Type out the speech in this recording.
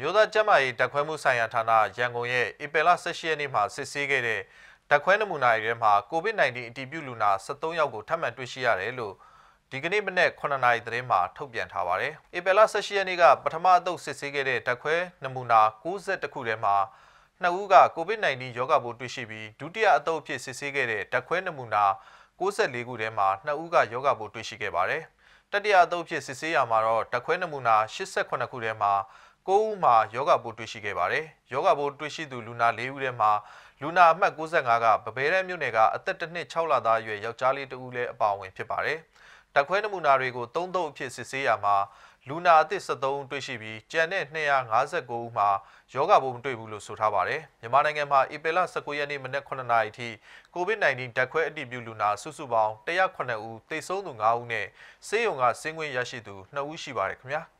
မျိုးသားကျန်းမာရေးဓာတ်ခွဲမှုဆိုင်ရာဌာနရန်ကုန်ရဲ့ဧပြီလ16ရက်နေ့မှာစစ်ဆေးခဲ့တဲ့ဓာတ်ခွဲနမူနာတွေထဲမှာ COVID-19 အတည်ပြုလူနာ73ယောက်ကိုထပ်မံတွေ့ရှိရတယ်လို့ဒီကနေ့မနေ့9နာရီသတင်းမှာထုတ်ပြန်ထားပါတယ်။ဧပြီလ16ရက်နေ့ကပထမအသုတ်စစ်ဆေးခဲ့တဲ့ဓာတ်ခွဲနမူနာ62ခုထဲမှာနှစ်ဦးက COVID-19 ရောဂါပိုးတွေ့ရှိပြီးဒုတိယအသုတ်အဖြစ်စစ်ဆေးခဲ့တဲ့ဓာတ်ခွဲနမူနာ64ခုထဲမှာနှစ်ဦးကရောဂါပိုးတွေ့ရှိခဲ့ပါတယ်။တတိယအသုတ်ဖြစ်စစ်ဆေးရမှာတော့ဓာတ်ခွဲနမူနာ88ခုထဲမှာ9ဦးမှာယောဂပိုးတွေ့ရှိခဲ့ပါတယ်။ယောဂပိုးတွေ့ရှိသူလူနာ4ဦးထဲမှာလူနာအမှတ်65ကဗဘဲရဲမြို့နယ်ကအသက်1နှစ်6လသားအရွယ်ယောက်ျားလေးတဦးလည်းအပါအဝင်ဖြစ်ပါတယ်။တက်ခွဲနမူနာတွေကိုသုံးသုပ်အဖြစ်စစ်ဆေးရမှာလူနာအသစ်73ဦးတွေ့ရှိပြီးကျန်တဲ့259ဦးမှာယောဂပိုးမတွေ့ဘူးလို့ဆိုထားပါတယ်။မြန်မာနိုင်ငံမှာဧပြီလ19ရက်နေ့မနက်9နာရီထိ COVID-19 ဓာတ်ခွဲအတည်ပြုလူနာစုစုပေါင်း109ဦးသေဆုံးသူ9ဦးနဲ့ဆေးရုံကဆင်းခွင့်ရရှိသူ2ဦးရှိပါတယ်ခင်ဗျာ။